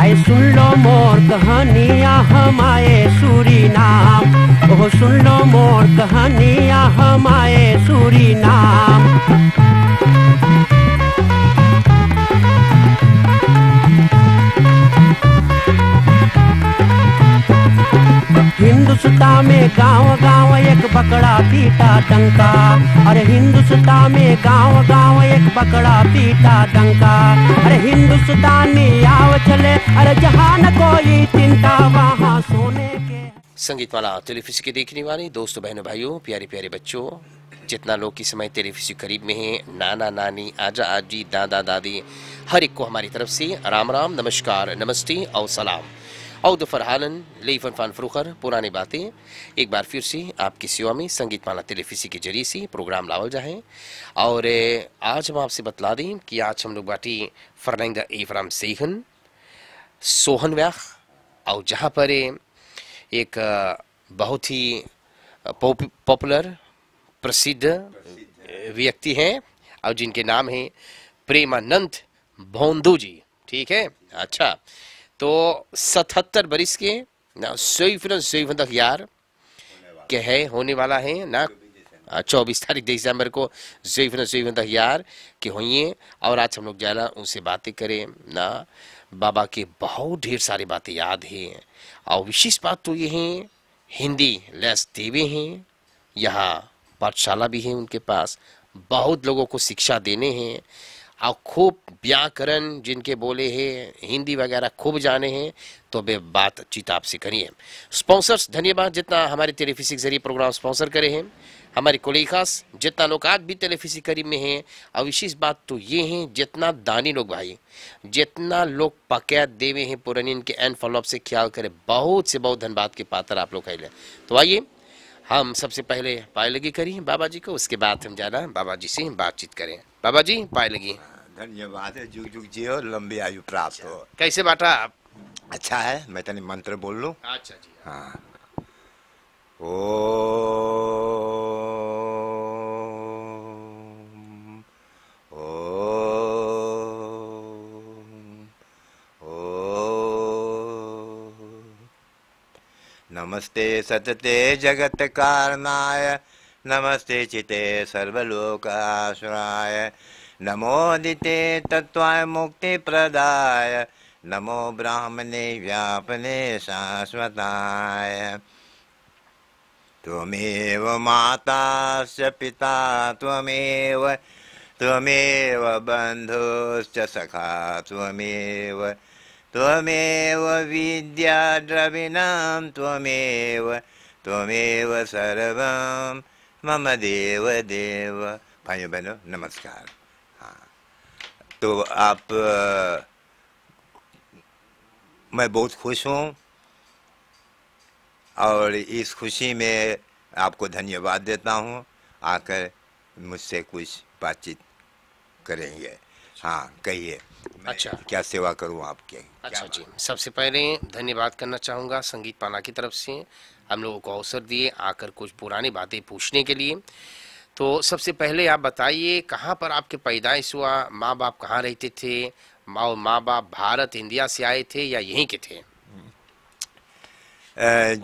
आए सुन लो मोर कहानिया हमारे सूरी नाम ओ सुन लो मोर कहानिया हमारे सूरी नाम हिंदुस्ता में गांव गांव एक बकड़ा पीटा डंका अरे हिंदुस्ता में गांव गांव एक बकड़ा पीटा डंका अरे हिंदुस्तानी आव चले अरे जहान कोई चिंता वहाँ सोने के संगीत वाला टेलीफिश के देखने वाले दोस्तों बहनों भाइयों प्यारे प्यारे बच्चों जितना लोग की समय तेरे टेलीफिश करीब में हैं नाना नानी आजा आजी दादा दादी हर एक को हमारी तरफ से राम राम नमस्कार नमस्ते और सलाम औद फरहालन लेफन फान फरूखर पुरानी बातें एक बार फिर से आपकी सेवा में संगीत माला तेलेफिसी के जरिए से प्रोग्राम लावल जाए और आज हम आपसे बतला दें कि आज हम लोग बाटी फरनंगा एफराम सेहन सोहन व्याख और जहाँ पर एक बहुत ही पॉपुलर प्रसिद्ध व्यक्ति हैं और जिनके नाम हैं प्रेमानंद भोंदू जी ठीक है अच्छा तो सतहत्तर बरिस के ना फिर सोई तक यार के है होने वाला है ना चौबीस तारीख दिसंबर को जोईफन जोईफन तक यार के होइए और आज हम लोग जाना उनसे बातें करें ना बाबा के बहुत ढेर सारी बातें याद हैं और विशेष बात तो ये है हिंदी लेस देवे हैं यहाँ पाठशाला भी है उनके पास बहुत लोगों को शिक्षा देने हैं और खूब व्याकरण जिनके बोले हैं हिंदी वगैरह खूब जाने हैं तो वे बातचीत आपसे करिए स्पॉन्सर्स धन्यवाद जितना हमारे टेलीफिसिक जरिए प्रोग्राम स्पॉन्सर करे हैं हमारे कोलेखास जितना लोग आज भी टेलीफिसिक करीब में हैं और विशेष बात तो ये है जितना दानी लोग भाई जितना लोग पकैत देवे हैं पुरानी इनके एंड फॉलोअप से ख्याल करें बहुत से बहुत धन्यवाद के पात्र आप लोग खाइले तो आइए हम सबसे पहले पायलगी करी बाबा जी को उसके बाद हम जाना बाबा जी से बातचीत करें बाबा जी पायलगी धन्यवाद है जुग जुग जियो लंबी आयु प्राप्त हो अच्छा। कैसे बाटा आप अच्छा है मैं तो मंत्र बोल लू अच्छा जी हाँ ओ नमस्ते सतते जगत कारणाय नमस्ते चिते सर्वलोकाश्राय नमोदिते तत्वाय मुक्ति प्रदाय नमो ब्राह्मणे व्यापने शाश्वताय त्वमेव मातास्य पिता त्वमेव त्वमेव बन्धुश्च सखा त्वमेव त्वमेव विद्याद्रविणां त्वमेव त्वमेव सर्वं मम देव देव भाइयों बहनों नमस्कार हाँ तो आप मैं बहुत खुश हूँ और इस खुशी में आपको धन्यवाद देता हूँ आकर मुझसे कुछ बातचीत करेंगे हाँ कहिए अच्छा क्या सेवा करूँ आपके अच्छा जी सबसे पहले धन्यवाद करना चाहूँगा संगीत पाना की तरफ से हम लोगों को अवसर दिए आकर कुछ पुरानी बातें पूछने के लिए तो सबसे पहले आप बताइए कहाँ पर आपके पैदाइश हुआ माँ बाप कहाँ रहते थे माँ माँ बाप भारत इंडिया से आए थे या यहीं के थे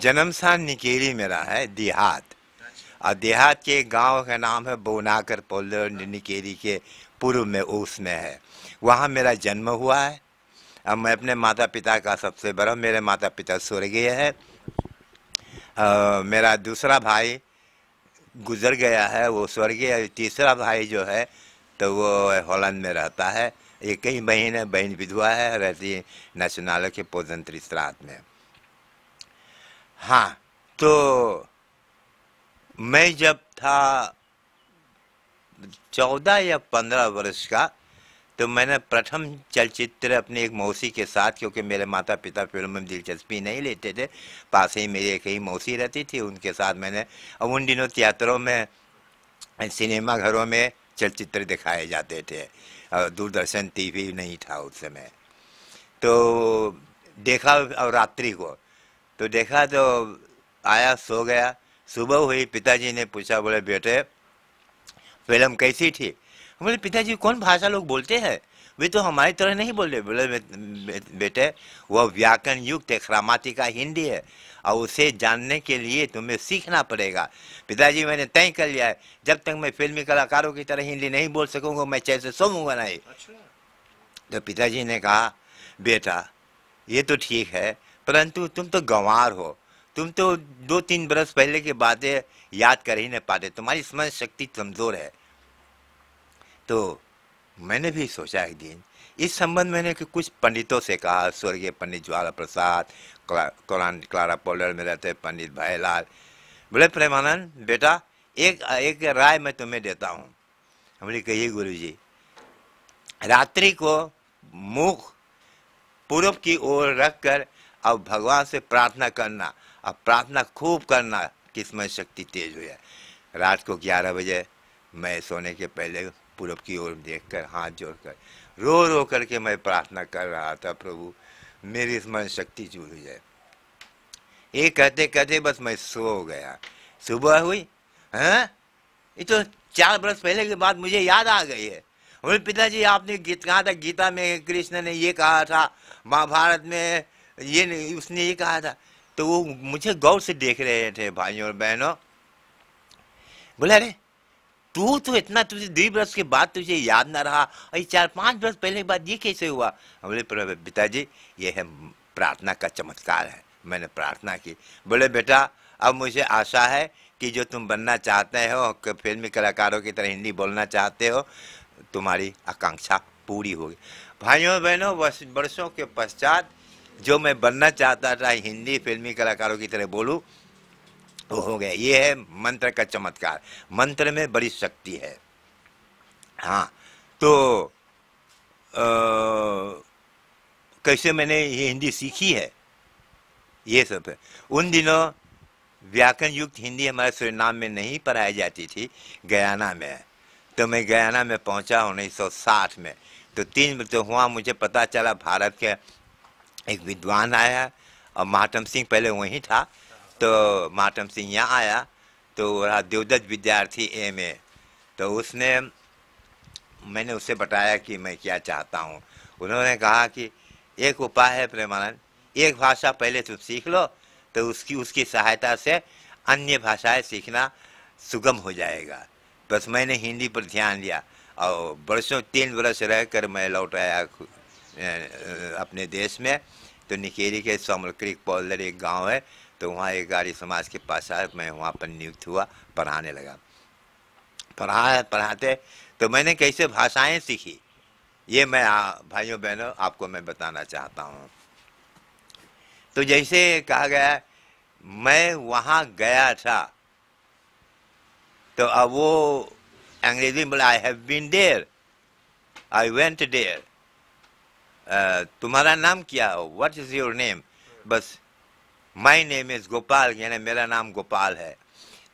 जन्म स्थान निकेरी मेरा है देहात और देहात के गांव का नाम है बोनाकर पोलर निकेरी के पूर्व में उसमें है वहाँ मेरा जन्म हुआ है अब मैं अपने माता पिता का सबसे बड़ा मेरे माता पिता स्वर्गीय है आ, मेरा दूसरा भाई गुजर गया है वो स्वर्गीय तीसरा भाई जो है तो वो हॉलैंड में रहता है एक कई बहन है बहन विधवा है रहती है नेशनल के पोजन त्रिस्त में हाँ तो मैं जब था चौदह या पंद्रह वर्ष का तो मैंने प्रथम चलचित्र अपने एक मौसी के साथ क्योंकि मेरे माता पिता फिल्म में दिलचस्पी नहीं लेते थे पास ही मेरी एक ही मौसी रहती थी उनके साथ मैंने अब उन दिनों थियात्रों में सिनेमा घरों में चलचित्र दिखाए जाते थे और दूरदर्शन टीवी नहीं था उस समय तो देखा और रात्रि को तो देखा तो आया सो गया सुबह हुई पिताजी ने पूछा बोले बेटे फिल्म कैसी थी बोले पिताजी कौन भाषा लोग बोलते हैं वे तो हमारी तरह नहीं बोल रहे बोले बे, बे, बेटे वह व्याकरण युक्त है का हिंदी है और उसे जानने के लिए तुम्हें सीखना पड़ेगा पिताजी मैंने तय कर लिया है जब तक मैं फिल्मी कलाकारों की तरह हिंदी नहीं बोल सकूंगा मैं चैसे सोमूंगा नहीं अच्छा। तो पिताजी ने कहा बेटा ये तो ठीक है परंतु तुम तो गंवार हो तुम तो दो तीन बरस पहले की बातें याद कर ही नहीं पाते तुम्हारी स्मरण शक्ति कमज़ोर है तो मैंने भी सोचा एक दिन इस संबंध मैंने कि कुछ पंडितों से कहा स्वर्गीय पंडित ज्वाला प्रसाद कुरान क्लारा पोलर में रहते पंडित भाईलाल बोले प्रेमानंद बेटा एक एक राय मैं तुम्हें देता हूँ हमने कही गुरु जी रात्रि को मुख पूर्व की ओर रख कर अब भगवान से प्रार्थना करना अब प्रार्थना खूब करना किस्मत शक्ति तेज हो जाए रात को ग्यारह बजे मैं सोने के पहले पूरब की ओर देखकर हाथ जोड़कर रो रो करके मैं प्रार्थना कर रहा था प्रभु मेरी स्मरण शक्ति चूर हो जाए ये कहते कहते बस मैं सो गया सुबह हुई है हाँ? ये तो चार बरस पहले की बात मुझे याद आ गई है बोले पिताजी आपने गीत कहा था गीता में कृष्ण ने ये कहा था महाभारत में ये उसने ये कहा था तो वो मुझे गौर से देख रहे थे भाइयों और बहनों बोला अरे तू तो इतना तुझे दो वर्ष के बाद तुझे याद ना रहा अरे चार पांच वर्ष पहले के बाद ये कैसे हुआ बोले पिताजी ये है प्रार्थना का चमत्कार है मैंने प्रार्थना की बोले बेटा अब मुझे आशा है कि जो तुम बनना चाहते हो फिल्मी कलाकारों की तरह हिंदी बोलना चाहते हो तुम्हारी आकांक्षा पूरी होगी भाइयों बहनों वर्ष वर्षों के पश्चात जो मैं बनना चाहता था हिंदी फिल्मी कलाकारों की तरह बोलूँ तो हो गया ये है मंत्र का चमत्कार मंत्र में बड़ी शक्ति है हाँ तो आ, कैसे मैंने ये हिंदी सीखी है ये सब है उन दिनों व्याकरण युक्त हिंदी हमारे सुरनाम में नहीं पढ़ाई जाती थी गयाना में तो मैं गयाना में पहुंचा उन्नीस सौ साठ में तो तीन तो हुआ मुझे पता चला भारत के एक विद्वान आया और महातम सिंह पहले वहीं था तो मातम सिंह यहाँ आया तो रहा देवदत्त विद्यार्थी एम ए तो उसने मैंने उससे बताया कि मैं क्या चाहता हूँ उन्होंने कहा कि एक उपाय है प्रेमानंद एक भाषा पहले तुम सीख लो तो उसकी उसकी सहायता से अन्य भाषाएं सीखना सुगम हो जाएगा बस मैंने हिंदी पर ध्यान दिया और बरसों तीन वर्ष रह कर मैं लौट आया अपने देश में तो निकेरी के सोमल क्रिक पॉलर एक गांव है तो वहाँ एक गाड़ी समाज के पास आया मैं वहाँ पर नियुक्त हुआ पढ़ाने लगा पढ़ा पढ़ाते तो मैंने कैसे भाषाएं सीखी ये मैं आ, भाइयों बहनों आपको मैं बताना चाहता हूँ तो जैसे कहा गया मैं वहाँ गया था तो अब वो अंग्रेजी में बोला I have been there I went there तुम्हारा नाम क्या हो व्हाट इज़ योर नेम बस माय नेम इज़ गोपाल यानी मेरा नाम गोपाल है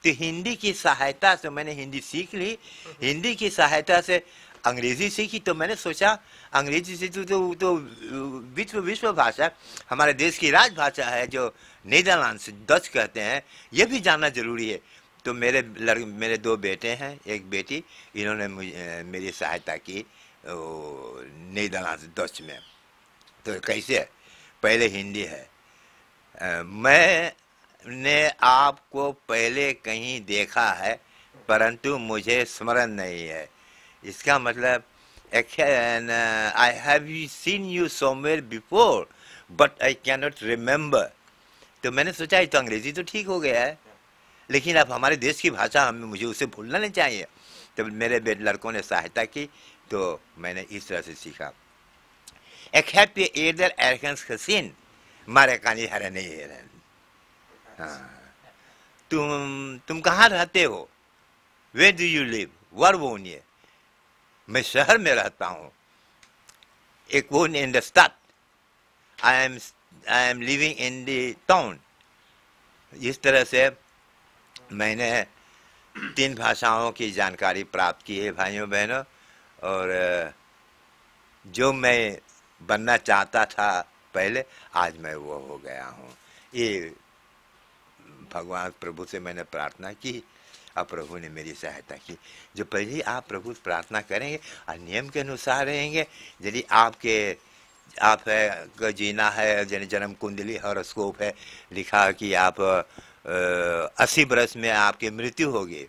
तो हिंदी की सहायता से मैंने हिंदी सीख ली हम्म। हिंदी की सहायता से अंग्रेजी सीखी तो मैंने सोचा अंग्रेजी से तो तो, तो विश्व विश्व भाषा हमारे देश की राजभाषा है जो नीदरलैंड से डच कहते हैं ये भी जानना जरूरी है तो मेरे लड़के मेरे दो बेटे हैं एक बेटी इन्होंने मुझे मेरी सहायता की नीदरलैंड डच में तो कैसे पहले हिंदी है मैं ने आपको पहले कहीं देखा है परंतु मुझे स्मरण नहीं है इसका मतलब I have you seen you somewhere before but I not remember तो मैंने सोचा ये तो अंग्रेज़ी तो ठीक हो गया है लेकिन अब हमारे देश की भाषा हमें मुझे उसे भूलना नहीं चाहिए तो मेरे लड़कों ने सहायता की तो मैंने इस तरह से सीखा एक हैप्पी एयर एरकन्स हसीन मारे कानी हरे नहीं है हाँ तुम तुम कहाँ रहते हो where do you live where वो नहीं मैं शहर में रहता हूँ एक वो in the state I am I am living in the town इस तरह से मैंने तीन भाषाओं की जानकारी प्राप्त की है भाइयों बहनों और जो मैं बनना चाहता था पहले आज मैं वो हो गया हूँ ये भगवान प्रभु से मैंने प्रार्थना की और प्रभु ने मेरी सहायता की जो पहले आप प्रभु से प्रार्थना करेंगे और नियम के अनुसार रहेंगे यदि आपके आप है जीना है जन जन्म कुंडली हॉरोस्कोप है लिखा कि आप अस्सी बरस में आपकी मृत्यु होगी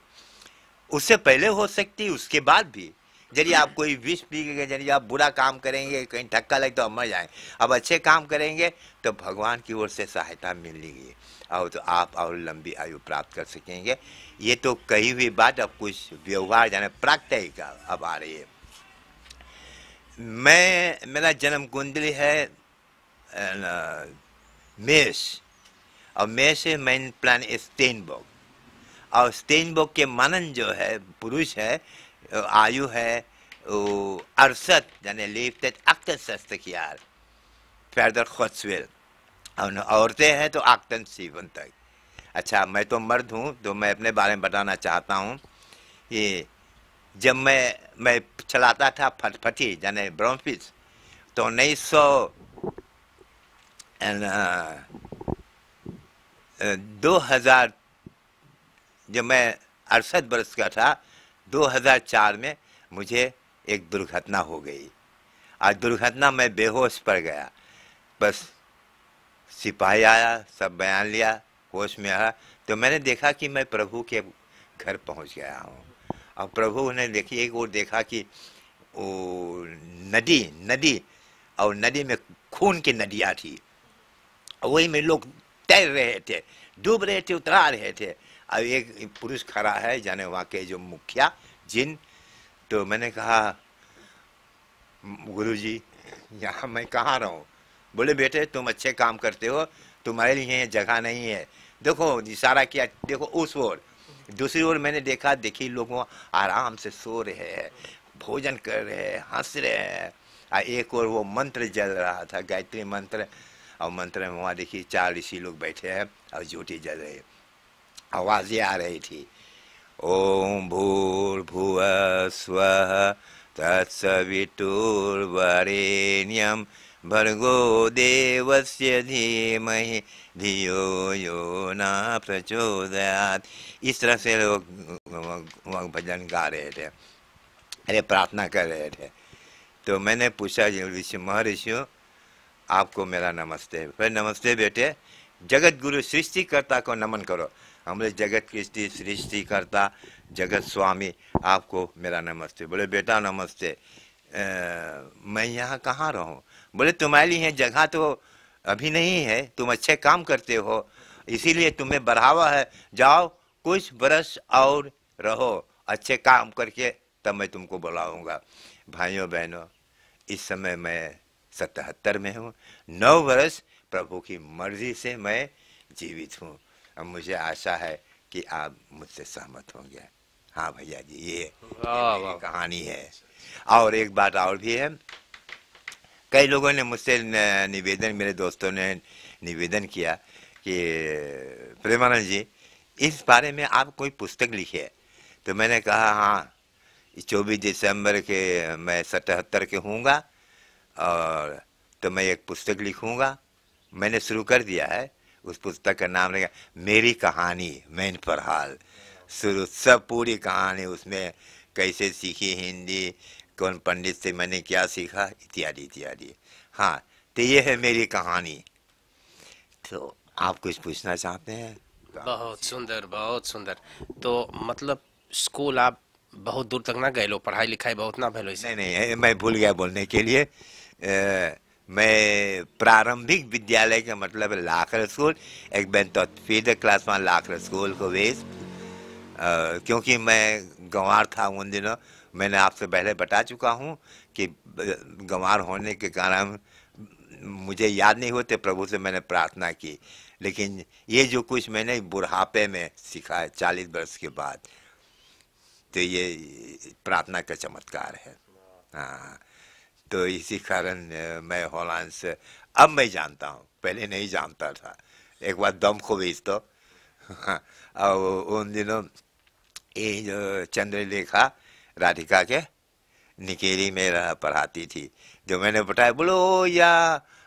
उससे पहले हो सकती उसके बाद भी यदि आप कोई विष के यदि आप बुरा काम करेंगे कहीं धक्का लगे तो हम मर जाएं अब अच्छे काम करेंगे तो भगवान की ओर से सहायता मिलेगी और तो आप और लंबी आयु प्राप्त कर सकेंगे ये तो कही हुई बात अब कुछ व्यवहार जाने का अब आ रही है मैं मेरा जन्म कुंडली है मेष और मेष मैन मेन प्लान स्टेनबोग और स्टेनबोग के मनन जो है पुरुष है आयु है अरसत यानी लेफ्त अक्तन सस्तार पैदल खदसवेल औरतें हैं तो आकतन सीवन तक अच्छा मैं तो मर्द हूँ तो मैं अपने बारे में बताना चाहता हूँ ये जब मैं मैं चलाता था फटफटी यानी ब्रोमफिस तो उन्नीस सौ दो हज़ार जब मैं अड़सठ बरस का था 2004 में मुझे एक दुर्घटना हो गई आज दुर्घटना मैं बेहोश पड़ गया बस सिपाही आया सब बयान लिया होश में आया तो मैंने देखा कि मैं प्रभु के घर पहुंच गया हूँ और प्रभु ने देखी एक और देखा कि वो नदी नदी और नदी में खून की नदियाँ थी वही में लोग तैर रहे थे डूब रहे थे उतरा रहे थे अब एक पुरुष खड़ा है जाने वहाँ के जो मुखिया जिन तो मैंने कहा गुरु जी यहाँ मैं कहाँ रहूँ बोले बेटे तुम अच्छे काम करते हो तुम्हारे लिए जगह नहीं है देखो इशारा किया देखो उस ओर दूसरी ओर मैंने देखा देखी लोगों आराम से सो रहे हैं भोजन कर रहे हैं हंस रहे हैं और एक और वो मंत्र जल रहा था गायत्री मंत्र और मंत्र में वहाँ देखिए चार ऋषि लोग बैठे हैं और ज्योति जल रही है आवाज़ें आ रही थी ओम भूर भुव स्व तत्सवितुर्वरेण्यम भर्गो देवस्य धीमहि धियो यो न प्रचोदयात इस तरह से लोग भजन गा रहे थे अरे प्रार्थना कर रहे थे तो मैंने पूछा ऋषि महर्षियों आपको मेरा नमस्ते फिर नमस्ते बेटे जगत गुरु सृष्टिकर्ता को नमन करो हमारे जगत कृष्टि सृष्टि करता जगत स्वामी आपको मेरा नमस्ते बोले बेटा नमस्ते आ, मैं यहाँ कहाँ रहूँ बोले तुम्हारे लिए जगह तो अभी नहीं है तुम अच्छे काम करते हो इसीलिए तुम्हें बढ़ावा है जाओ कुछ बरस और रहो अच्छे काम करके तब मैं तुमको बुलाऊंगा भाइयों बहनों इस समय मैं सतहत्तर में हूँ नौ वर्ष प्रभु की मर्जी से मैं जीवित हूँ अब मुझे आशा है कि आप मुझसे सहमत होंगे हाँ भैया जी ये, ये कहानी है और एक बात और भी है कई लोगों ने मुझसे निवेदन मेरे दोस्तों ने निवेदन किया कि प्रेमानंद जी इस बारे में आप कोई पुस्तक लिखे तो मैंने कहा हाँ चौबीस दिसंबर के मैं सतहत्तर के हूँगा और तो मैं एक पुस्तक लिखूँगा मैंने शुरू कर दिया है उस पुस्तक का नाम रहेगा मेरी कहानी मैन पर हाल शुरू सब पूरी कहानी उसमें कैसे सीखी हिंदी कौन पंडित से मैंने क्या सीखा इत्यादि इत्यादि हाँ तो ये है मेरी कहानी तो आप कुछ पूछना चाहते हैं बहुत सुंदर बहुत सुंदर तो मतलब स्कूल आप बहुत दूर तक ना गए लो पढ़ाई लिखाई बहुत ना भैलो नहीं नहीं मैं भूल गया बोलने के लिए मैं प्रारंभिक विद्यालय का मतलब लाखर स्कूल एक बेन तो फीदर क्लास में लाखर स्कूल को वेस क्योंकि मैं गंवार था उन दिनों मैंने आपसे पहले बता चुका हूँ कि गंवार होने के कारण मुझे याद नहीं होते प्रभु से मैंने प्रार्थना की लेकिन ये जो कुछ मैंने बुढ़ापे में सीखा है चालीस वर्ष के बाद तो ये प्रार्थना का चमत्कार है हाँ तो इसी कारण मैं होलान से अब मैं जानता हूँ पहले नहीं जानता था एक बार दम को भेज दो और उन दिनों ये जो चंद्रलेखा राधिका के निकेरी में रह पढ़ाती थी जो मैंने बताया बोलो या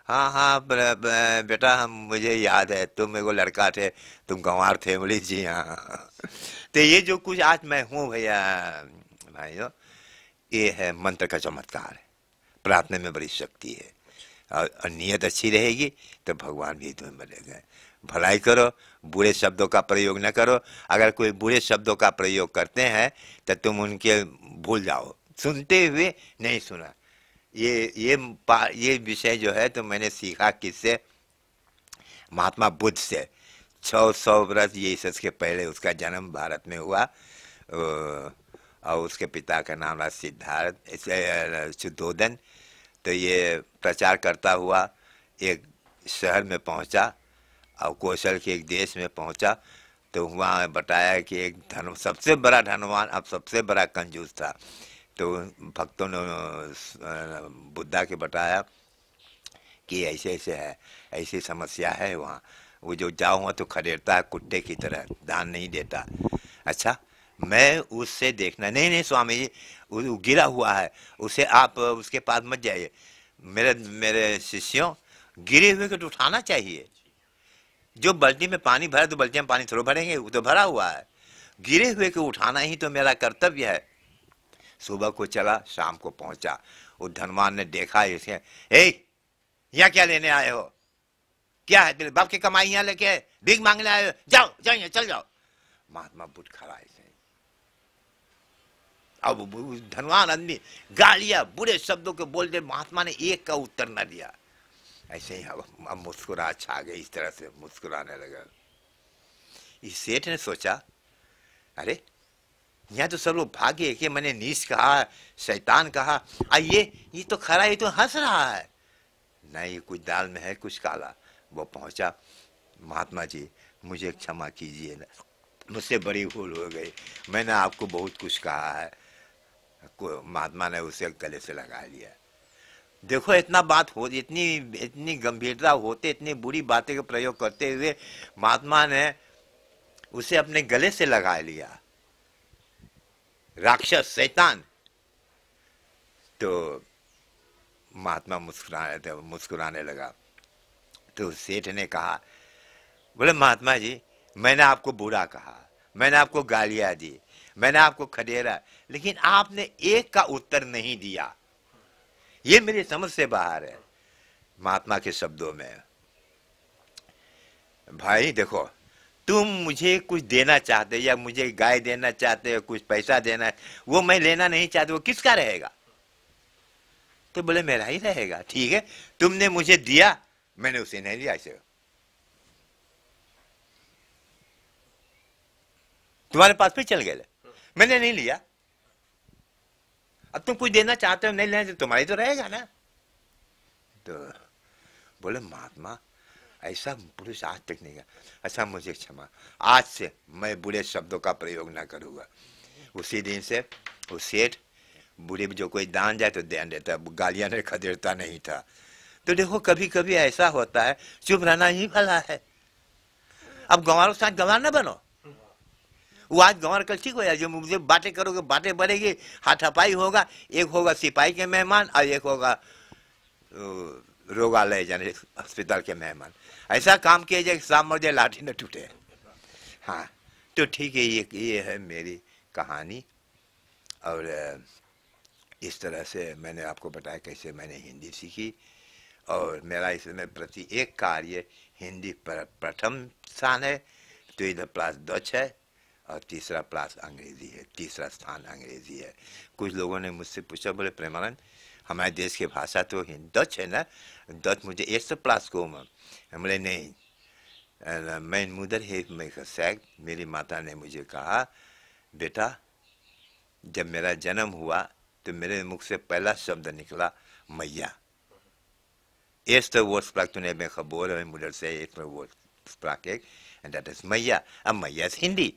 हाँ हाँ बेटा हम मुझे याद है तुम को लड़का थे तुम गंवार थे बोली जी हाँ तो ये जो कुछ आज मैं हूँ भैया भाइयों ये है मंत्र का चमत्कार है प्रार्थना में बड़ी शक्ति है और नीयत अच्छी रहेगी तो भगवान भी तुम्हें मिलेगा भलाई करो बुरे शब्दों का प्रयोग न करो अगर कोई बुरे शब्दों का प्रयोग करते हैं तो तुम उनके भूल जाओ सुनते हुए नहीं सुना ये ये ये विषय जो है तो मैंने सीखा किससे महात्मा बुद्ध से छ सौ वर्ष सच के पहले उसका जन्म भारत में हुआ और उसके पिता का नाम रहा सिद्धार्थ शुद्धोधन तो ये प्रचार करता हुआ एक शहर में पहुंचा और कौशल के एक देश में पहुंचा तो वहाँ बताया कि एक धन सबसे बड़ा धनवान अब सबसे बड़ा कंजूस था तो भक्तों ने बुद्धा के बताया कि ऐसे ऐसे है ऐसी समस्या है वहाँ वो जो जाओ वहाँ तो खदेड़ता है कुत्ते की तरह दान नहीं देता अच्छा मैं उससे देखना नहीं नहीं स्वामी जी वो गिरा हुआ है उसे आप उसके पास मत जाइए मेरे मेरे शिष्यों गिरे हुए को तो उठाना चाहिए जो बल्टी में पानी भरा तो बल्टी में पानी थोड़ा भरेंगे वो तो भरा हुआ है गिरे हुए को उठाना ही तो मेरा कर्तव्य है सुबह को चला शाम को पहुंचा वो धनवान ने देखा इसे हे यहाँ क्या लेने आए हो क्या है तेरे बाप की कमाई यहाँ लेके भीख मांगने आए हो जाओ जाइए चल जाओ महात्मा बुट खड़ा है अब धनवान आदमी गालियाँ बुरे शब्दों के बोल दे महात्मा ने एक का उत्तर ना दिया ऐसे ही अब, अब मुस्कुरा छा गए इस तरह से मुस्कुराने लगा इस सेठ ने सोचा अरे यहाँ तो सब लोग भागे कि मैंने नीच कहा शैतान कहा आइए ये तो खरा ये तो हंस रहा है नहीं कुछ दाल में है कुछ काला वो पहुंचा महात्मा जी मुझे क्षमा कीजिए ना मुझसे बड़ी भूल हो गई मैंने आपको बहुत कुछ कहा है को महात्मा ने उसे गले से लगा लिया देखो इतना बात हो इतनी इतनी गंभीरता होते इतनी बुरी बातें का प्रयोग करते हुए महात्मा ने उसे अपने गले से लगा लिया राक्षस शैतान तो महात्मा मुस्कुराने थे तो मुस्कुराने लगा तो सेठ ने कहा बोले महात्मा जी मैंने आपको बुरा कहा मैंने आपको गालियां दी मैंने आपको खदेरा लेकिन आपने एक का उत्तर नहीं दिया ये मेरी समझ से बाहर है महात्मा के शब्दों में भाई देखो तुम मुझे कुछ देना चाहते या मुझे गाय देना चाहते हो कुछ पैसा देना वो मैं लेना नहीं चाहते वो किसका रहेगा तो बोले मेरा ही रहेगा ठीक है तुमने मुझे दिया मैंने उसे नहीं लिया ऐसे तुम्हारे पास भी चल गए मैंने नहीं लिया अब तुम कुछ देना चाहते हो नहीं लेना तो तुम्हारी तो रहेगा ना तो बोले महात्मा ऐसा पुरुष आज तक नहीं गया अच्छा मुझे क्षमा आज से मैं बुरे शब्दों का प्रयोग ना करूँगा उसी दिन से वो सेठ बुरे जो कोई दान जाए तो ध्यान देता गालियां ने खदेड़ता नहीं था तो देखो कभी कभी ऐसा होता है चुप रहना ही भला है अब गंवारों के साथ गंवार ना बनो वो आज हमारा कल ठीक हो जाए जो मुझे बातें करोगे बातें बढ़ेगी हाथापाई होगा एक होगा सिपाही के मेहमान और एक होगा रोगालय जाने अस्पताल के मेहमान ऐसा काम किया जाए शाम जाए लाठी न टूटे हाँ तो ठीक है ये ये है मेरी कहानी और इस तरह से मैंने आपको बताया कैसे मैंने हिंदी सीखी और मेरा इसमें प्रति एक कार्य हिंदी पर प्रथम स्थान है तो इधर प्लस दच है और तीसरा प्लास अंग्रेज़ी है तीसरा स्थान अंग्रेज़ी है कुछ लोगों ने मुझसे पूछा बोले प्रेमानंद हमारे देश की भाषा तो डच है ना डच मुझे सौ प्लास को बोले नहीं मैं मुदर है मैं सैग मेरी माता ने मुझे कहा बेटा जब मेरा जन्म हुआ तो मेरे मुख से पहला शब्द निकला मैया eerste woordspraak toen ik ben geboren, मुडर से एक वो woordspraak ik. En dat is मैया En Maya is हिंदी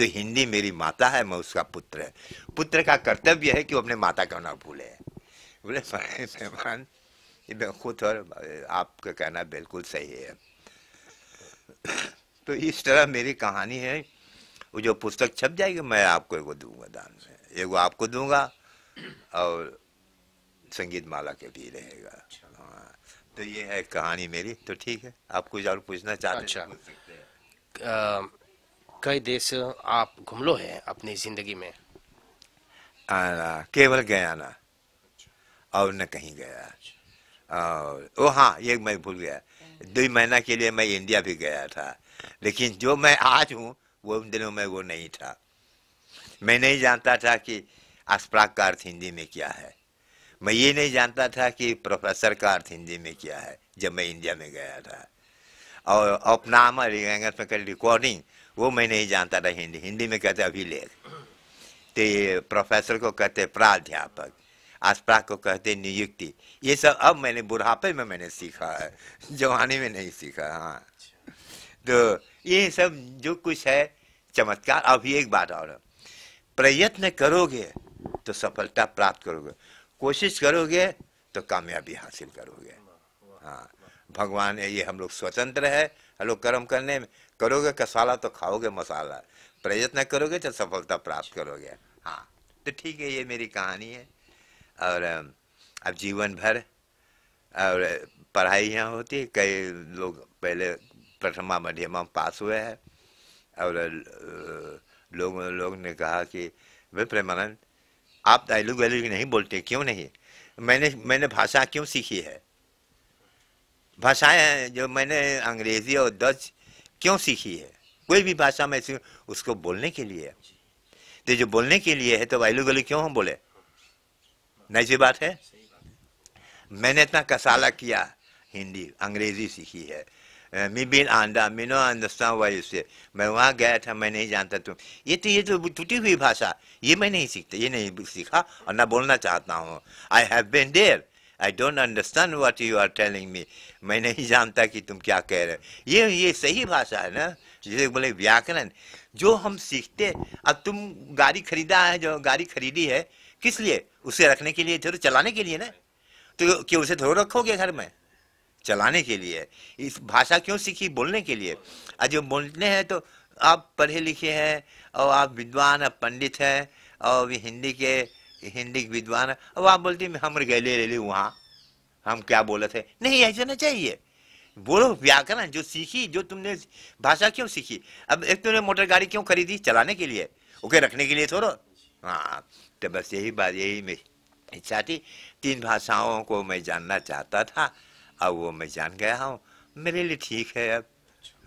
तो हिंदी मेरी माता है मैं उसका पुत्र है पुत्र का कर्तव्य है कि वो अपने माता का ना भूले बोले मेहमान खुद तो और आपका कहना बिल्कुल सही है तो इस तरह मेरी कहानी है वो जो पुस्तक छप जाएगी मैं आपको एक दूंगा दान में एक आपको दूंगा और संगीत माला के भी रहेगा अच्छा। हाँ। तो ये है कहानी मेरी तो ठीक है आप कुछ और पूछना चाहते अच्छा। हैं कई देश आप घूम लो है अपनी जिंदगी में आना केवल गया ना और न कहीं गया और ओ हाँ ये मैं भूल गया दो महीना के लिए मैं इंडिया भी गया था लेकिन जो मैं आज हूँ वो उन दिनों में वो नहीं था मैं नहीं जानता था कि अस्प्राक का अर्थ हिंदी में क्या है मैं ये नहीं जानता था कि प्रोफेसर का अर्थ हिंदी में क्या है जब मैं इंडिया में गया था और अपनामा रिकॉर्डिंग वो मैं नहीं जानता था हिंदी हिंदी में कहते अभिलेख तो ये प्रोफेसर को कहते प्राध्यापक आस्प्रा को कहते नियुक्ति ये सब अब मैंने बुढ़ापे में मैंने सीखा है जवानी में नहीं सीखा हाँ तो ये सब जो कुछ है चमत्कार अभी एक बात और प्रयत्न करोगे तो सफलता प्राप्त करोगे कोशिश करोगे तो कामयाबी हासिल करोगे हाँ भगवान ये हम लोग स्वतंत्र है हम लोग कर्म करने में करोगे कसाला तो खाओगे मसाला प्रयत्न करोगे तो सफलता प्राप्त करोगे हाँ तो ठीक है ये मेरी कहानी है और अब जीवन भर और पढ़ाई यहाँ होती है कई लोग पहले प्रथमा मध्यमा पास हुए हैं और लोग लोग ने कहा कि वे प्रेमानंद आप डायलॉग वायलॉग नहीं बोलते क्यों नहीं मैंने मैंने भाषा क्यों सीखी है भाषाएं जो मैंने अंग्रेज़ी और डच क्यों सीखी है कोई भी भाषा में सीख उसको बोलने के लिए तो जो बोलने के लिए है तो वायलू गलू क्यों हम बोले नहीं सी बात है मैंने इतना कसाला किया हिंदी अंग्रेजी सीखी है मी बिन आंदा मीनो अंदस्ता वायु से मैं वहाँ गया था मैं नहीं जानता तुम तो। ये तो ये तो टूटी हुई भाषा ये मैं नहीं सीखता ये नहीं सीखा और ना बोलना चाहता हूँ I have bin there I don't understand what you are telling me मैं नहीं जानता कि तुम क्या कह रहे हो ये ये सही भाषा है ना जिसे बोले व्याकरण जो हम सीखते अब तुम गाड़ी खरीदा है जो गाड़ी खरीदी है किस लिए उसे रखने के लिए थोड़ा चलाने के लिए ना तो कि उसे थोड़ा रखोगे घर में चलाने के लिए इस भाषा क्यों सीखी बोलने के लिए अब जो बोलने हैं तो आप पढ़े लिखे हैं और आप विद्वान आप पंडित हैं और हिंदी के हिंदी के विद्वान है अब आप बोलती हम गैले ले ली वहाँ हम क्या बोले थे नहीं ऐसा ना चाहिए बोलो व्याकरण जो सीखी जो तुमने भाषा क्यों सीखी अब एक तुमने तो मोटर गाड़ी क्यों खरीदी चलाने के लिए ओके रखने के लिए थोड़ो हाँ तो बस यही बात यही मेरी इच्छा थी तीन भाषाओं को मैं जानना चाहता था अब वो मैं जान गया हूँ मेरे लिए ठीक है अब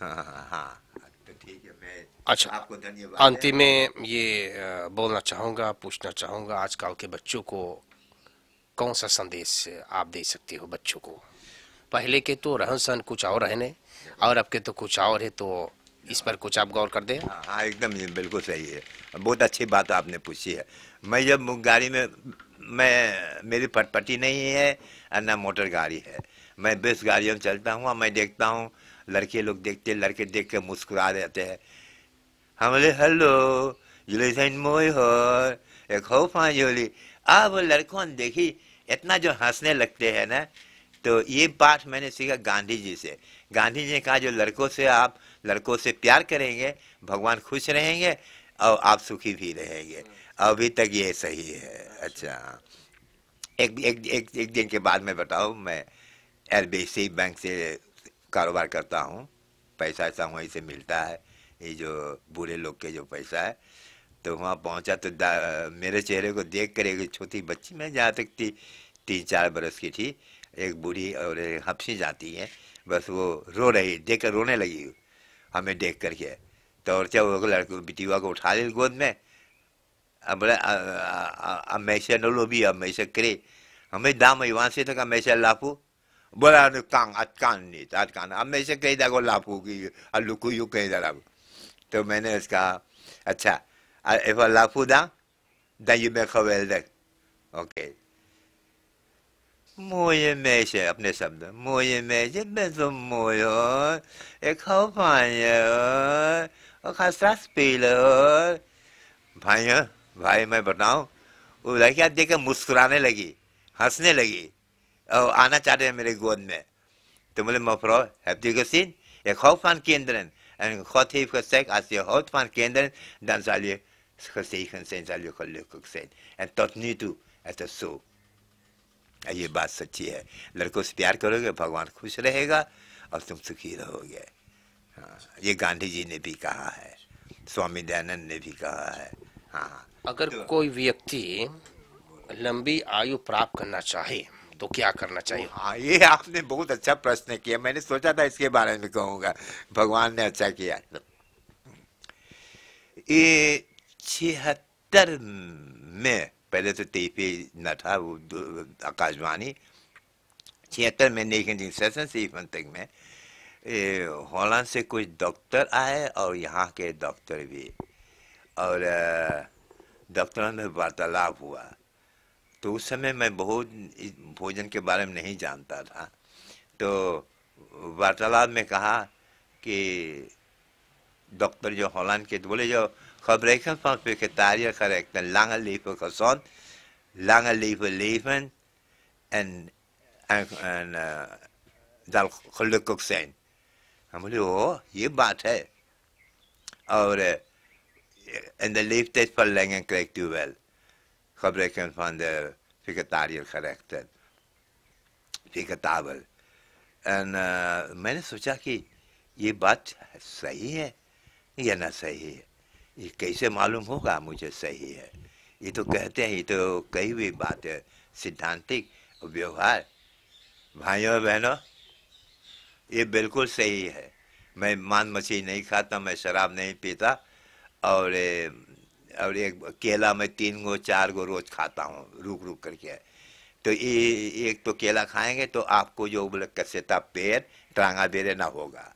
हाँ हाँ, हाँ, हाँ। तो ठीक है अच्छा आपको धन्यवाद अंतिम में ये बोलना चाहूँगा पूछना चाहूँगा आजकल के बच्चों को कौन सा संदेश आप दे सकते हो बच्चों को पहले के तो रहन सहन कुछ और रहने और अब के तो कुछ और है तो इस पर कुछ आप गौर कर दें हाँ, हाँ एकदम बिल्कुल सही है बहुत अच्छी बात आपने पूछी है मैं जब गाड़ी में मैं मेरी फटपटी नहीं है और ना मोटर गाड़ी है मैं बेस गाड़ियों में चलता हूँ और मैं देखता हूँ लड़के लोग देखते लड़के देख के मुस्कुरा देते हैं हमले हेलो जुलेसन मोई हो एक हो फांझोली अब वो लड़कों ने देखी इतना जो हंसने लगते हैं ना तो ये बात मैंने सीखा गांधी जी से गांधी जी ने कहा जो लड़कों से आप लड़कों से प्यार करेंगे भगवान खुश रहेंगे और आप सुखी भी रहेंगे अभी तक ये सही है अच्छा एक एक एक, एक दिन के बाद में बताऊँ मैं एल बैंक से कारोबार करता हूँ पैसा ऐसा वहीं से मिलता है ये जो बूढ़े लोग के जो पैसा है तो वहाँ पहुँचा तो मेरे चेहरे को देख कर एक छोटी बच्ची मैं जहाँ तक थी तीन चार बरस की थी एक बूढ़ी और एक हफ्सी जाती है बस वो रो रही देख कर रोने लगी हमें देख कर के तो और क्या वो लड़के बिटिवा को उठा ले गोद में अब बोले अब मैशा लो भी अब मैशा करे हमें दाम वहाँ से तक हमेशा लापू बोला 뭐라는 깡, 아깐니, 아깐. अब मैं इसे कई दागो लापू की लुकू यू कई दागो तो मैंने उसका अच्छा if I lapu da, then you make a well deck. मोये में से अपने शब्द मोये में से मैं तो मोयो एक हो भाई और खसरा पीलो भाई भाई मैं बताऊं वो लड़कियां देखकर मुस्कुराने लगी हंसने लगी आना चाह रहे हैं मेरे गोद में तो बोले मफरो हैप्पी गसीन ये खौफान केंद्र एंड खौथी फसेक आसिय ये बात सच्ची है लड़कों से प्यार करोगे भगवान खुश रहेगा और तुम सुखी रहोगे हाँ ये गांधी जी ने भी कहा है स्वामी दयानंद ने भी कहा है हाँ अगर तो, कोई व्यक्ति लंबी आयु प्राप्त करना चाहे तो क्या करना तो चाहिए हाँ ये आपने बहुत अच्छा प्रश्न किया मैंने सोचा था इसके बारे में कहूंगा भगवान ने अच्छा किया ये छिहत्तर में पहले तो टीपी न था वो आकाशवाणी छिहत्तर में लेकिन सेशन से तक में हॉलैंड से कुछ डॉक्टर आए और यहाँ के डॉक्टर भी और डॉक्टरों में वार्तालाप हुआ तो उस समय मैं बहुत भोजन के बारे में नहीं जानता था तो वार्तालाप में कहा कि डॉक्टर जो हॉलैंड के बोले जो खबर फंस के तारीर खरेखन लांगा लीफ खसौन लांगा लीफ लीफ एंड एंड दाल खुल्लकुकसैन हम बोले ओ ये बात है और and the leaf test for लैंग क्रैक tubewell fabrieken van de vegetariër gerechten. Vegetabel. And uh, मैंने सोचा कि ये बात सही है या ना सही है ये कैसे मालूम होगा मुझे सही है ये तो कहते हैं ये तो कही हुई बात है सिद्धांतिक व्यवहार भाइयों बहनों ये बिल्कुल सही है मैं मान मछली नहीं खाता मैं शराब नहीं पीता और और एक केला मैं तीन गो चार गो रोज खाता हूँ रुक रुक करके तो ये एक तो केला खाएंगे तो आपको जो बोले कसेता पेड़ टांगा दे ना होगा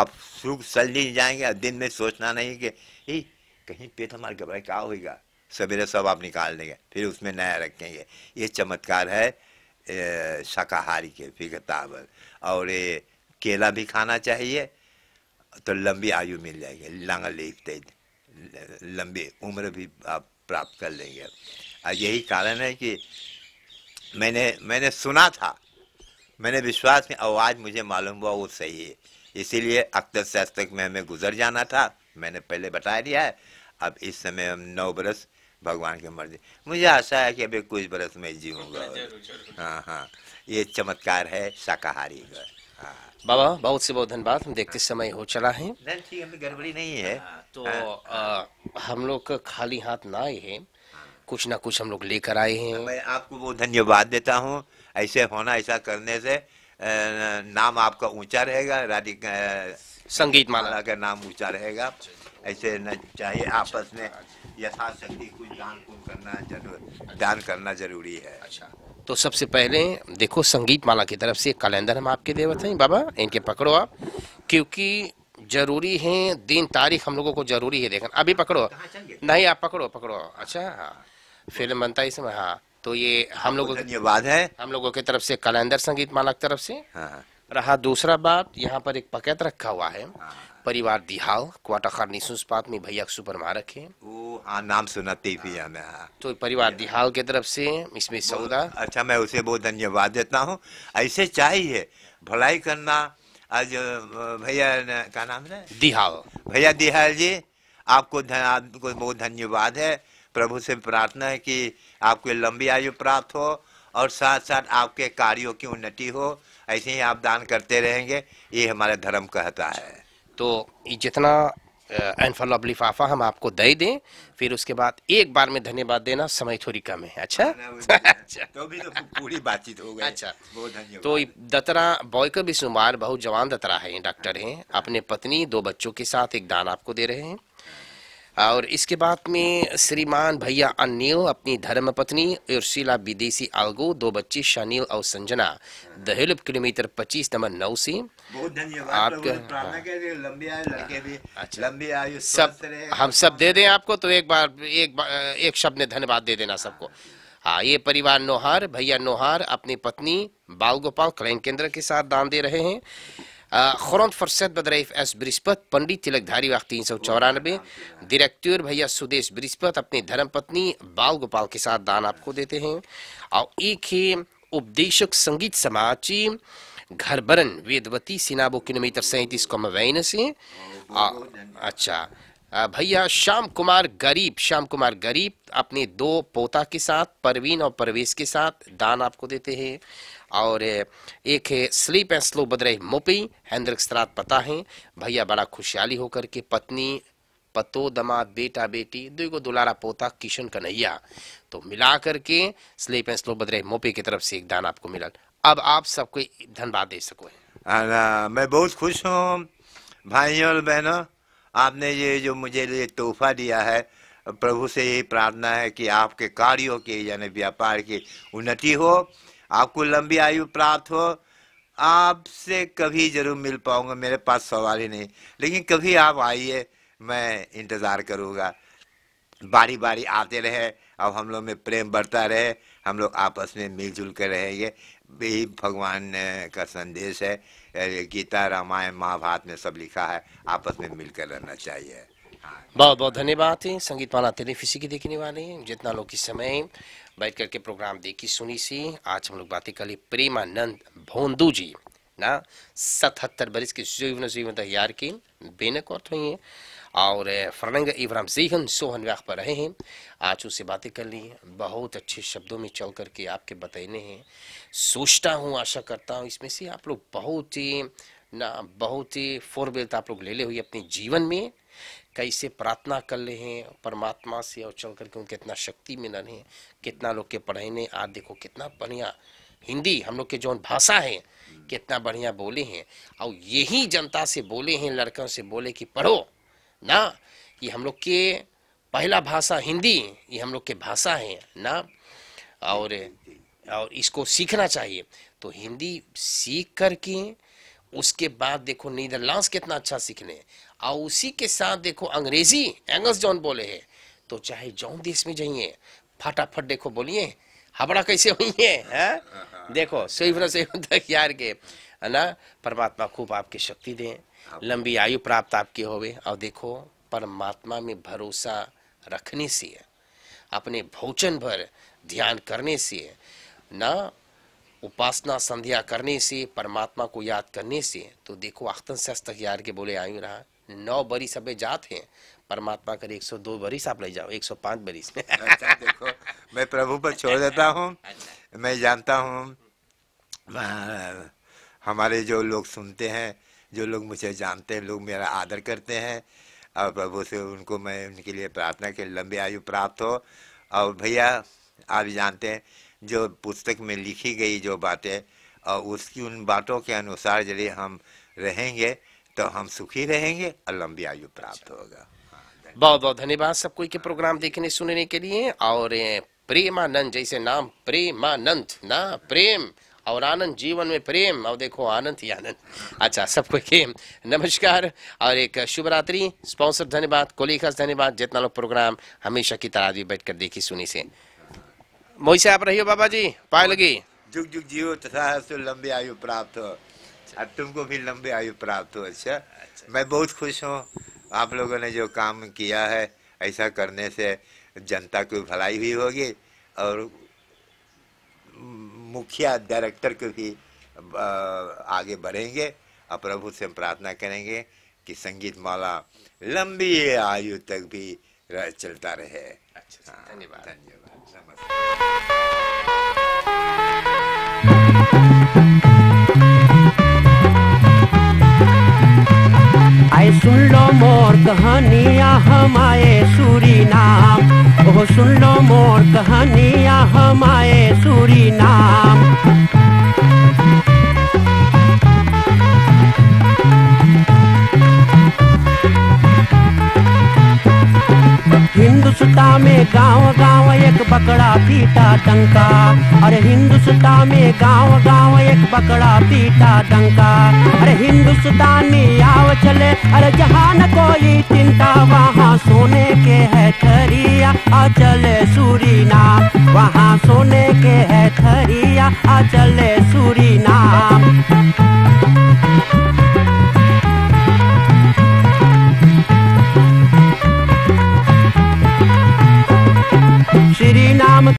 आप सुख सल्ली जाएंगे दिन में सोचना नहीं कि ये कहीं पेट हमारे घबरा क्या होगा सवेरे सब आप निकाल देंगे फिर उसमें नया रखेंगे ये चमत्कार है शाकाहारी के फिर तावर और ये केला भी खाना चाहिए तो लंबी आयु मिल जाएगी लंग लेते लंबी उम्र भी आप प्राप्त कर लेंगे और यही कारण है कि मैंने मैंने सुना था मैंने विश्वास में आवाज़ मुझे मालूम हुआ वो सही है इसीलिए अक्तर से अस्तक में हमें गुजर जाना था मैंने पहले बता दिया है अब इस समय हम नौ बरस भगवान की मर्जी मुझे आशा है कि अभी कुछ बरस में जीऊँगा हाँ हाँ ये चमत्कार है शाकाहारी का बाबा बहुत से बहुत धन्यवाद हम देखते समय हो चला है गड़बड़ी नहीं है हाँ, तो हाँ। हम लोग खाली हाथ ना आए हैं कुछ ना कुछ हम लोग लेकर आए हैं मैं आपको वो धन्यवाद देता हूँ ऐसे होना ऐसा करने से नाम आपका ऊंचा रहेगा राधिक संगीत माला का नाम ऊंचा रहेगा ऐसे न चाहिए आपस में यथाशक्ति कुछ दान करना जरूर दान करना जरूरी है अच्छा तो सबसे पहले देखो संगीत माला की तरफ से कैलेंडर हम आपके दे हैं बाबा इनके पकड़ो आप क्योंकि जरूरी है दिन तारीख हम लोगों को जरूरी है देखना अभी पकड़ो नहीं आप पकड़ो पकड़ो अच्छा हाँ फिल्म बनता है इसमें हाँ तो ये हम लोगों धन्यवाद है हम लोगों की तरफ से कैलेंडर संगीत माला की तरफ से हाँ रहा दूसरा बात यहाँ पर एक पकेट रखा हुआ है हाँ। परिवार दिहाल क्वाटा खान सुस्पात में भैया सुपर मारक है वो हाँ नाम सुना टीवी हाँ। में हाँ। तो परिवार दिहाल के तरफ से इसमें सौदा अच्छा मैं उसे बहुत धन्यवाद देता हूँ ऐसे चाहिए भलाई करना आज भैया का नाम है दिहाल भैया दिहाल जी आपको आपको बहुत धन्यवाद है प्रभु से प्रार्थना है कि आपको लंबी आयु प्राप्त हो और साथ साथ आपके कार्यों की उन्नति हो ऐसे ही आप दान करते रहेंगे ये हमारे धर्म कहता है तो जितना एनफल ऑफ लिफाफा हम आपको दे दें फिर उसके बाद एक बार में धन्यवाद देना समय थोड़ी कम है अच्छा, तो-, अच्छा। तो भी तो पूरी बातचीत हो गई अच्छा तो दतरा बॉय का भी सुमार बहुत जवान दतरा है डॉक्टर हैं अपने पत्नी दो बच्चों के साथ एक दान आपको दे रहे हैं और इसके बाद में श्रीमान भैया अनिल अपनी धर्मपत्नी उर्शिला विदेशी आलगो दो बच्चे शनील और संजना दहेल किलोमीटर पच्चीस नंबर नौ से हाँ। आयु अच्छा। सब हम सब दे दें आपको तो एक बार एक बार, एक शब्द ने धन्यवाद दे देना सबको हाँ ये परिवार नोहार भैया नोहार अपनी पत्नी बाल गोपाल कल्याण केंद्र के साथ दान दे रहे हैं खुरंद फरसत बदरैफ एस बृहस्पत पंडित तिलकधारी वाक तीन सौ चौरानबे डिरेक्टर भैया सुदेश बृहस्पत अपनी धर्मपत्नी बाल गोपाल के साथ दान आपको देते हैं और एक ही उपदेशक संगीत समाची घरबरन वेदवती सिनाबो किलोमीटर सैंतीस कॉमवैन से अच्छा भैया श्याम कुमार गरीब श्याम कुमार गरीब अपने दो पोता के साथ परवीन और परवेश के साथ दान आपको देते हैं और एक है स्लीप एंड स्लो बद रहे मोपी हेंद्रक सरात पता है भैया बड़ा खुशहाली होकर के पत्नी पतो दमा बेटा बेटी दुगो दुलारा पोता किशन कन्हैया तो मिला करके स्लीप एंड स्लो बद रहे मोपी की तरफ से एक दान आपको मिला अब आप सबको धन्यवाद दे सको मैं बहुत खुश हूँ भाइयों और बहनों आपने ये जो मुझे ये तोहफा दिया है प्रभु से यही प्रार्थना है कि आपके कार्यों के यानी व्यापार की उन्नति हो आपको लंबी आयु प्राप्त हो आपसे कभी जरूर मिल पाऊंगा मेरे पास सवाल ही नहीं लेकिन कभी आप आइए मैं इंतज़ार करूँगा बारी बारी आते रहे अब हम लोग में प्रेम बढ़ता रहे हम लोग आपस में मिलजुल कर रहेंगे यही भगवान का संदेश है गीता रामायण महाभारत में सब लिखा है आपस में मिलकर रहना चाहिए हाँ। बहुत बहुत धन्यवाद है संगीत माला तेरी फिसी की देखने वाले जितना लोग इस समय बैठ करके प्रोग्राम देखी सुनी सी आज हम लोग बातें कर ली प्रेमानंद भोंदू जी ना सतहत्तर बरिस की जीवन जीवन तैयार की बेनक और थोड़ी तो है और फरंग इब्राम जीहन सोहन व्याख पर रहे हैं आज उससे बातें कर ली बहुत अच्छे शब्दों में चल करके आपके बताने हैं सोचता हूँ आशा करता हूँ इसमें से आप लोग बहुत ही ना बहुत ही फोरवेल आप लोग ले ले हुई अपने जीवन में कैसे प्रार्थना कर ले हैं परमात्मा से और चल करके उनके इतना शक्ति मिलन है कितना लोग के पढ़ने आज देखो कितना बढ़िया हिंदी हम लोग के जो भाषा है कितना बढ़िया बोले हैं और यही जनता से बोले हैं लड़कों से बोले कि पढ़ो ना ये हम लोग के पहला भाषा हिंदी ये हम लोग के भाषा है ना और और इसको सीखना चाहिए तो हिंदी सीख करके उसके बाद देखो नीदरलैंड्स कितना अच्छा सीख लें और उसी के साथ देखो अंग्रेजी एंगस जॉन बोले है तो चाहे जौन देश में जाइए फटाफट देखो बोलिए हबड़ा कैसे हुई है, है? देखो सही से यार के है ना परमात्मा खूब आपकी शक्ति दे लंबी आयु प्राप्त आपकी होवे और देखो परमात्मा में भरोसा रखने से अपने भोजन भर ध्यान करने से ना उपासना संध्या करने से परमात्मा को याद करने से तो देखो आख्तन से यार के बोले आयु रहा नौ बरिस अभी जात हैं परमात्मा कर एक सौ दो बरिस आप ले जाओ पाँच बरिस में अच्छा देखो मैं प्रभु पर छोड़ देता हूँ मैं जानता हूँ हमारे जो लोग सुनते हैं जो लोग मुझे जानते हैं लोग मेरा आदर करते हैं और प्रभु से उनको मैं उनके लिए प्रार्थना के लंबी आयु प्राप्त हो और भैया आप जानते हैं जो पुस्तक में लिखी गई जो बातें और उसकी उन बातों के अनुसार यदि हम रहेंगे तो हम सुखी रहेंगे और लंबी आयु प्राप्त अच्छा। होगा बहुत हाँ, बहुत धन्यवाद सबको के प्रोग्राम देखने सुनने के लिए और प्रेमानंद जैसे नाम प्रेमानंद ना प्रेम और आनंद जीवन में प्रेम और देखो आनंद ही आनंद अच्छा सबको के नमस्कार और एक शुभ रात्रि स्पॉन्सर धन्यवाद कोलिखस धन्यवाद जितना लोग प्रोग्राम हमेशा की तरह भी बैठ कर देखी सुनी से मोहित आप रहिए बाबा जी पाए लगी जुग जुग जीव तथा लंबी आयु प्राप्त हो अच्छा। अब तुमको भी लंबी आयु प्राप्त हो अच्छा, अच्छा। मैं बहुत खुश हूँ आप लोगों ने जो काम किया है ऐसा करने से जनता की भलाई भी होगी और मुखिया डायरेक्टर को भी आगे बढ़ेंगे और प्रभु से हम प्रार्थना करेंगे कि संगीत माला लंबी आयु तक भी चलता रहे अच्छा हाँ, धन्यवाद धन्यवाद नमस्कार आए सुन लो मोर कहानिया हम आए सूरी नाम ओ सुन लो मोर कहानिया हम आए सूरी नाम हिंदुस्ता में गांव गांव एक बकड़ा पीटा डंका अरे हिंदुस्ता में गांव गांव एक बकड़ा पीटा डंका अरे हिंदुस्तानी आव चले अरे जहान कोई चिंता वहाँ सोने के है थरिया आ चले सूरी नाम वहाँ सोने के है थरिया आ चले सूरी नाम city, now I'm a